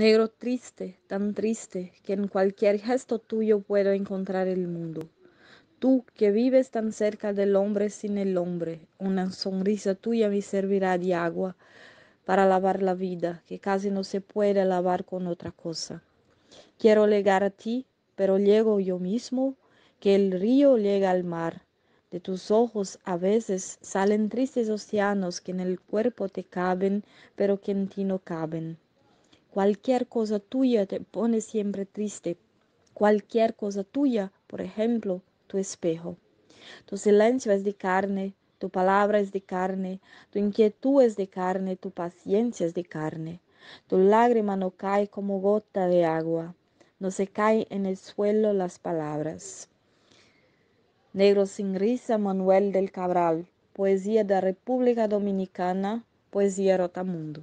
negro triste, tan triste, que en cualquier gesto tuyo puedo encontrar el mundo. Tú que vives tan cerca del hombre sin el hombre, una sonrisa tuya me servirá de agua para lavar la vida, que casi no se puede lavar con otra cosa. Quiero llegar a ti, pero llego yo mismo, que el río llega al mar. De tus ojos a veces salen tristes océanos que en el cuerpo te caben, pero que en ti no caben. Cualquier cosa tuya te pone siempre triste. Cualquier cosa tuya, por ejemplo, tu espejo. Tu silencio es de carne, tu palabra es de carne, tu inquietud es de carne, tu paciencia es de carne. Tu lágrima no cae como gota de agua, no se caen en el suelo las palabras. Negro sin risa, Manuel del Cabral, poesía de la República Dominicana, poesía Rotamundo.